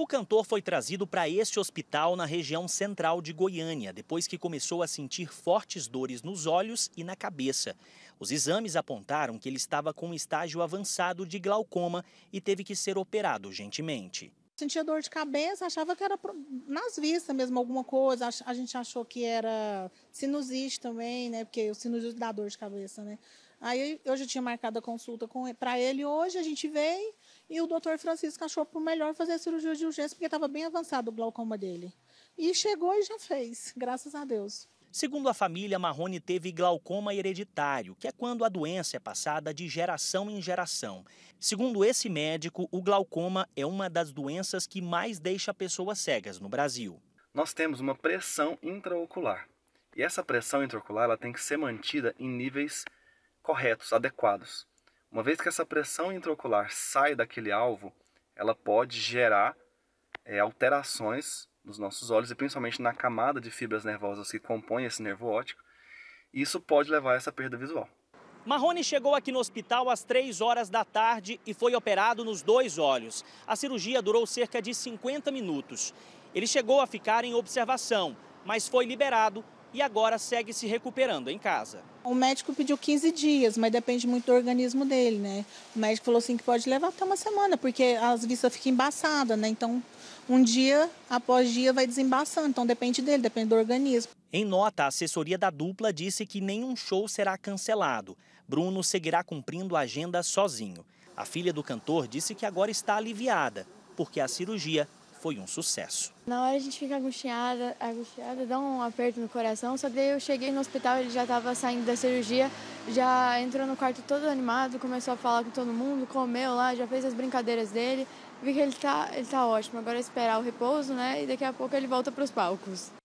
O cantor foi trazido para este hospital na região central de Goiânia, depois que começou a sentir fortes dores nos olhos e na cabeça. Os exames apontaram que ele estava com um estágio avançado de glaucoma e teve que ser operado urgentemente. Sentia dor de cabeça, achava que era nas vistas mesmo alguma coisa. A gente achou que era sinusite também, né? Porque o sinusite dá dor de cabeça, né? Aí eu já tinha marcado a consulta para ele hoje, a gente veio, e o doutor Francisco achou por melhor fazer a cirurgia de urgência, porque estava bem avançado o glaucoma dele. E chegou e já fez, graças a Deus. Segundo a família, Marrone teve glaucoma hereditário, que é quando a doença é passada de geração em geração. Segundo esse médico, o glaucoma é uma das doenças que mais deixa pessoas cegas no Brasil. Nós temos uma pressão intraocular. E essa pressão intraocular ela tem que ser mantida em níveis corretos, adequados. Uma vez que essa pressão intraocular sai daquele alvo, ela pode gerar é, alterações nos nossos olhos e principalmente na camada de fibras nervosas que compõem esse nervo óptico. isso pode levar a essa perda visual. Marrone chegou aqui no hospital às 3 horas da tarde e foi operado nos dois olhos. A cirurgia durou cerca de 50 minutos. Ele chegou a ficar em observação, mas foi liberado e agora segue se recuperando em casa. O médico pediu 15 dias, mas depende muito do organismo dele, né? O médico falou assim que pode levar até uma semana, porque as vistas ficam embaçadas, né? Então, um dia após dia vai desembaçando, então depende dele, depende do organismo. Em nota, a assessoria da dupla disse que nenhum show será cancelado. Bruno seguirá cumprindo a agenda sozinho. A filha do cantor disse que agora está aliviada, porque a cirurgia foi um sucesso. Na hora a gente fica angustiada, angustiada, dá um aperto no coração, só que daí eu cheguei no hospital, ele já estava saindo da cirurgia, já entrou no quarto todo animado, começou a falar com todo mundo, comeu lá, já fez as brincadeiras dele, vi que ele está, ele tá ótimo. Agora é esperar o repouso, né? E daqui a pouco ele volta para os palcos.